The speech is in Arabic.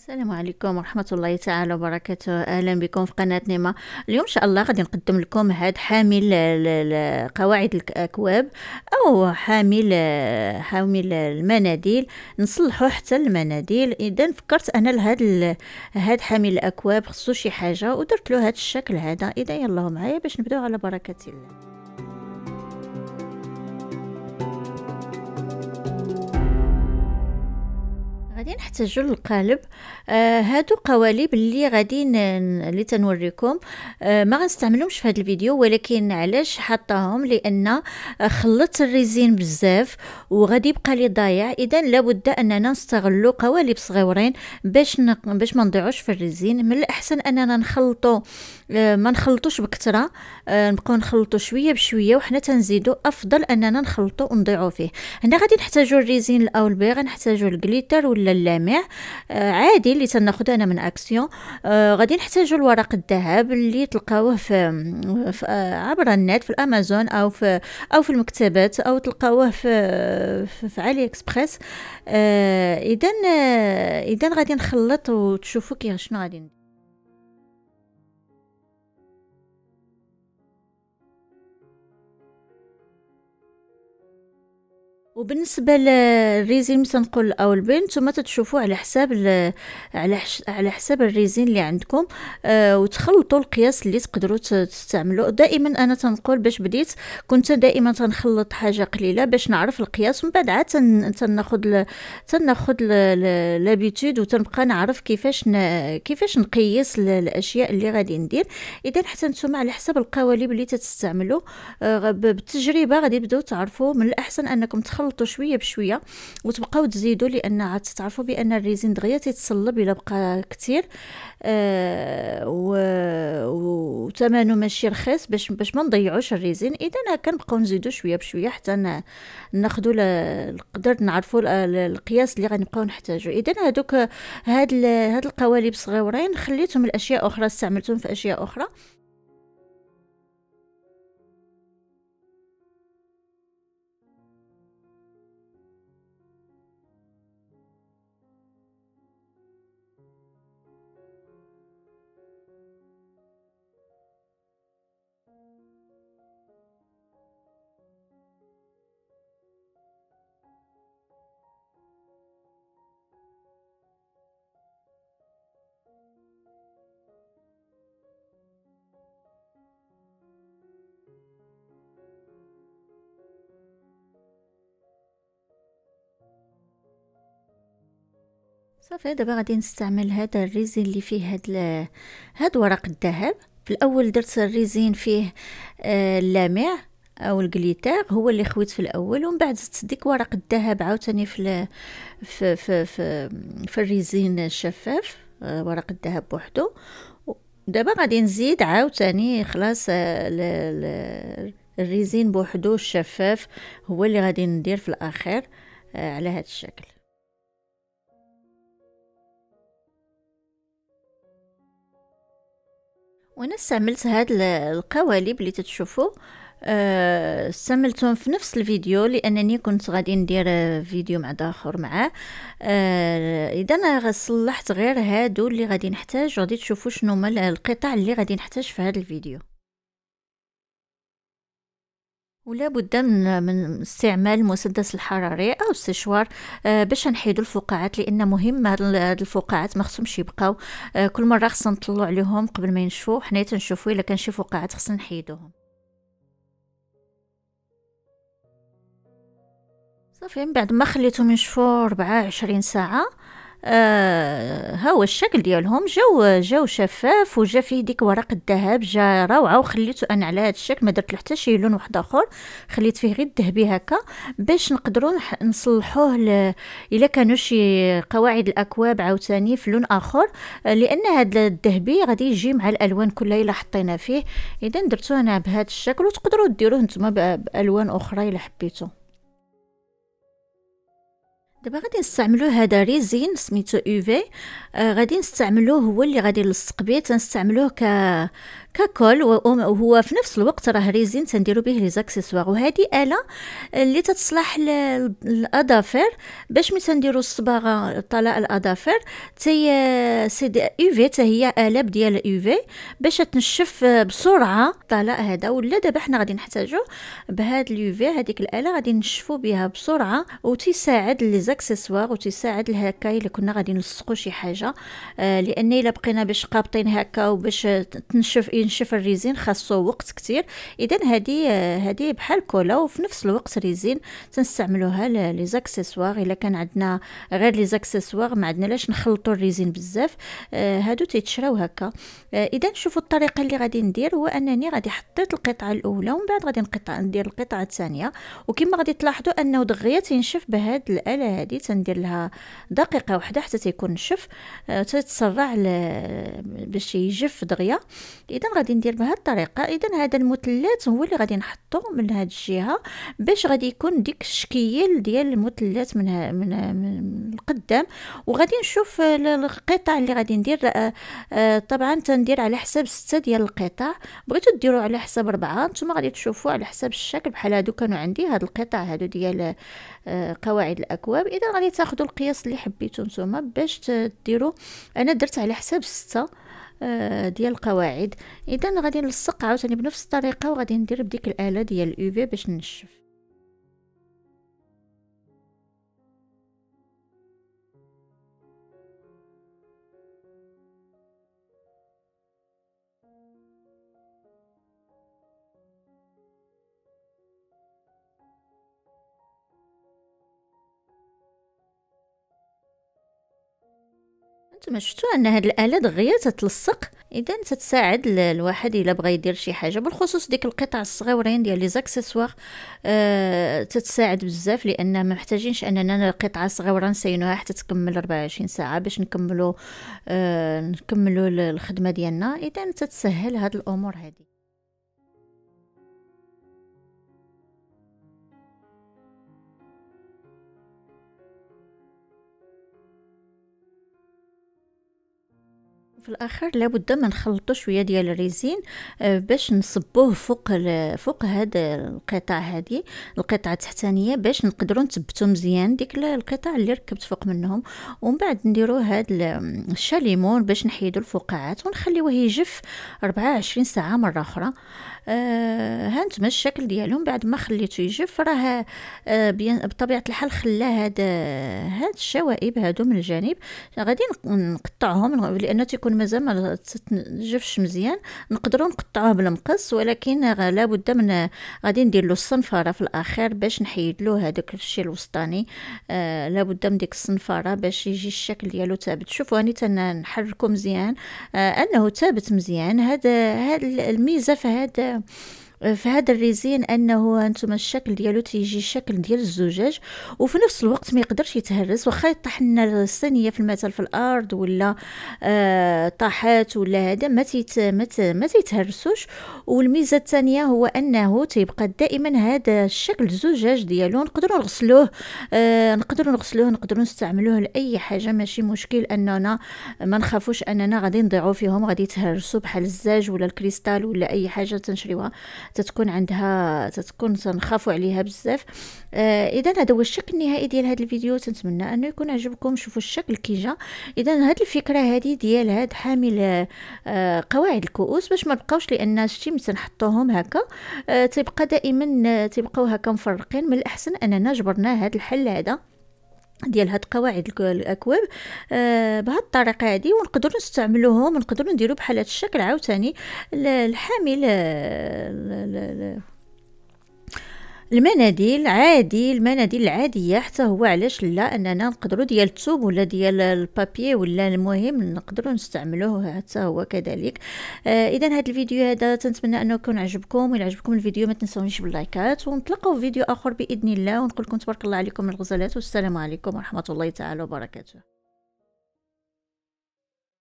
السلام عليكم ورحمة الله تعالى وبركاته أهلا بكم في قناة نيمة اليوم إن شاء الله غادي نقدم لكم هاد حامل قواعد الأكواب أو حامل حامل المناديل نصلحو حتى المناديل إذا فكرت أنا لهاد هاد حامل الأكواب خصو شي حاجة ودرت له هاد الشكل هذا إذا يلاه معايا باش نبداو على بركة الله غادي نحتاجوا القالب آه هادو قوالب اللي غادي اللي تنوريكم آه ما غنستعملهمش في هذا الفيديو ولكن علاش حطاهم لان آه، خلطت الريزين بزاف وغادي يبقى لي ضايع اذا لابد اننا نستغلوا قوالب صغيورين باش ن... باش ما نضيعوش في الريزين من الاحسن اننا نخلطوا آه ما نخلطوش بكثره آه نبقاو نخلطوا شويه بشويه وحنا تنزيدوا افضل اننا نخلطوا ونضيعوا فيه هنا غادي نحتاجوا الريزين الاول بي غنحتاجوا الجليتر ولا اللامع آه، عادي اللي تناخذ انا من اكسيون آه، غادي نحتاجوا الورق الذهب اللي تلقاوه في, في آه، عبر النت في الامازون او في او في المكتبات او تلقاوه في في علي اكسبريس اذا اذا غادي نخلط وتشوفوا كي شنو غادي ندير وبالنسبه للريزين مثلا نقول او البين نتوما تتشوفوا على حساب على على حساب الريزين اللي عندكم آه وتخلطوا القياس اللي تقدروا تستعملوا دائما انا تنقول باش بديت كنت دائما تنخلط حاجه قليله باش نعرف القياس ومن بعد عاد تناخذ تناخذ لابيتود وتنبقى نعرف كيفاش ن... كيفاش نقيس الاشياء اللي غادي ندير اذا حتى نتوما على حساب القوالب اللي تستعملوا آه بالتجربه غادي تبداو تعرفوا من الاحسن انكم تخلطوا تخلطوا شويه بشويه وتبقاو تزيدوا لان عاد تعرفوا بان الريزين دغيا تيتصلب الا بقى كثير آه، و وثمنه ماشي رخيص باش باش ما نضيعوش الريزين اذا نبقاو نزيدوا شويه بشويه حتى ناخذوا القدر نعرفوا القياس اللي غنبقاو نحتاجو اذا هذوك هاد هاد القوالب صغيورين خليتهم الاشياء اخرى استعملتهم في اشياء اخرى صافي دابا غادي نستعمل هذا الريزين اللي فيه هاد هاد ورق الذهب في الاول درت الريزين فيه آه، اللامع او الجليتر هو اللي خويت في الاول ومن بعد زدت ديك ورق الذهب عاوتاني في, في في في في الريزين الشفاف آه، ورق الذهب بوحدو دابا غادي نزيد عاوتاني خلاص آه، الريزين بوحدو الشفاف هو اللي غادي ندير في الاخر على هذا الشكل وانا استعملت هاد القوالب اللي تتشوفوا آه، استعملتهم في نفس الفيديو لانني كنت غادي ندير فيديو مع اخر معاه آه، اذا انا صلحت غير هادو اللي غادي نحتاج غادي تشوفوا شنو هما القطع اللي غادي نحتاج في هذا الفيديو ولا بد من من استعمال المسدس الحراري او السشوار آه، باش نحيدو الفقاعات لان مهم هاد الفقاعات ما خصهمش يبقاو آه، كل مره خصنا نطلعوا عليهم قبل ما ينشفو حنايا تنشوفو الا كان شي فقاعات خصنا نحيدوهم صافي من بعد ما خليتهم ينشفو 24 ساعه آه هو الشكل ديالهم جاو جاو شفاف وجا فيه ديك ورق الذهب جا روعه وخليته انا على هذا الشكل ما درت حتى شي لون واحد اخر خليت فيه غير الذهبي هكا باش نقدروا نصلحوه الا كانوا شي قواعد الاكواب عاوتاني في لون اخر لان هذا الذهبي غادي يجي مع الالوان كلها الا حطينا فيه اذا درتو انا بهذا الشكل وتقدروا ديروه نتوما بالوان اخرى الا حبيتو دابا غادي نستعملو هذا ريزين سميتو اوفي آه، غادي نستعملوه هو اللي غادي نلصق به تنستعملوه ك ككل وهو في نفس الوقت راه ريزين تنديرو به لي زاكسيسوار وهذه اله آه، اللي تتصلح للاظافر باش ملي تنديرو الصباغه طلاء الاظافر تي آه، سي اوفي تا هي الاب ديال اوفي باش تنشف بسرعه الطلاء هذا ولا دابا حنا غادي نحتاجو بهاد اليوفي هذيك الاله غادي نشفو بها بسرعه وتساعد لي زاكسيسوار وتساعد الهكا الا كنا غادي نلصقوا شي حاجه آه لان الا بقينا باش قابطين هكا وباش تنشف ينشف الريزين خاصو وقت كثير اذا هذه آه، هذه بحال كولا وفي نفس الوقت ريزين تنستعملوها لي زاكسيسوار الا كان عندنا غير لي زاكسيسوار ما عندناش نخلطوا الريزين بزاف آه هادو تيتشراو هكا آه اذا شوفوا الطريقه اللي غادي ندير هو انني غادي حطيت القطعه الاولى ومن بعد غادي نقطع ندير القطعه الثانيه وكما غادي تلاحظوا انه دغيا تنشف بهذه الاله هذه تندير لها دقيقه واحده حتى تيكون نشف آه، تتسرع باش يجف دغيا اذا غادي ندير بهذه الطريقه اذا هذا المثلث هو اللي غادي نحطو من هذه الجهه باش غادي يكون ديك الشكيل ديال المثلث من, ها من, من القدام وغادي نشوف آه، القطع اللي غادي ندير آه، طبعا تندير على حساب ستة ديال القطع بغيتو ديروا على حساب أربعة نتوما غادي تشوفوا على حساب الشكل بحال هادو كانوا عندي هاد القطع هادو ديال قواعد الاكواب اذا غادي تاخذوا القياس اللي حبيتو نتوما باش ديروا انا درت على حساب 6 آه، ديال القواعد اذا غادي نلصق عاوتاني بنفس الطريقه وغادي ندير بديك الاله ديال الاوفي باش نشف انتم شفتوا ان هاد الاله دغيا تتلصق اذا تتساعد الواحد الا بغى يدير شي حاجه بالخصوص ديك القطع الصغيورين ديال لي زاكسيسوار أه تتساعد بزاف لان ما محتاجينش اننا قطعه صغيره نسينوها حتى تكمل 24 ساعه باش نكملوا أه نكملوا الخدمه ديالنا اذا تتسهل هاد الامور هذه في الاخر لابد ما نخلطوا شويه ديال الريزين آه، باش نصبوه فوق فوق هذا القطع هذه القطعه التحتانيه باش نقدروا نثبتوا مزيان ديك القطع اللي ركبت فوق منهم ومن بعد نديروا هاد الشاليمون باش نحيدوا الفقاعات ونخليوه يجف 24 ساعه مره اخرى آه هانتما الشكل ديالهم بعد ما خليته يجف راه آه بطبيعه الحال خلى هذا هاد الشوائب هادو من الجانب غادي نقطعهم لانه تيكون يكون مازال ما تنجفش مزيان نقدروا نقطعوه بالمقص ولكن لابد من غادي ندير له الصنفاره في الاخير باش نحيد له هذاك الشيء الوسطاني آه لابد من ديك الصنفاره باش يجي الشكل ديالو ثابت شوفوا هاني تنحركو مزيان آه انه ثابت مزيان هذا هذا الميزه في هذا في هذا الريزين انه انتم الشكل ديالو تيجي الشكل ديال الزجاج وفي نفس الوقت ما يقدرش يتهرس واخا يطيح لنا الصينيه في المثل في الارض ولا آه طاحات ولا هذا ما تيت ما, ما تيتهرسوش والميزه الثانيه هو انه تيبقى دائما هذا الشكل الزجاج ديالو نقدروا نغسلوه آه نقدروا نغسلوه نقدروا نستعملوه لاي حاجه ماشي مشكل اننا ما نخافوش اننا غادي نضيعوا فيهم غادي يتهرسوا بحال الزاج ولا الكريستال ولا اي حاجه تنشريوها تتكون عندها تتكون تنخافوا عليها بزاف آه اذا هذا هو الشكل النهائي ديال هذا الفيديو تنتمنى انه يكون عجبكم شوفوا الشكل كي جا اذا هذه الفكره هذه ديال هذا حامل آه قواعد الكؤوس باش ما بقاوش لان شتي تنحطوهم هكا آه تيبقى دائما آه، تيبقاو هكا مفرقين من الاحسن اننا جبرنا هذا الحل هذا ديال هاد قواعد الاكواب آه بهاد الطريقه هادي ونقدروا نستعملوهم ونقدروا نديروا بحال هاد الشكل عاوتاني الحامل آه، المناديل عادي المناديل العاديه حتى هو علاش لا اننا نقدروا ديال التوب ولا ديال البابي ولا المهم نقدروا نستعملوه حتى هو كذلك آه اذا هذا الفيديو هذا تنتمنى انه يكون عجبكم وإلا عجبكم الفيديو ما تنساونيش باللايكات ونتلاقاو في فيديو اخر باذن الله ونقول لكم تبارك الله عليكم الغزالات والسلام عليكم ورحمه الله تعالى وبركاته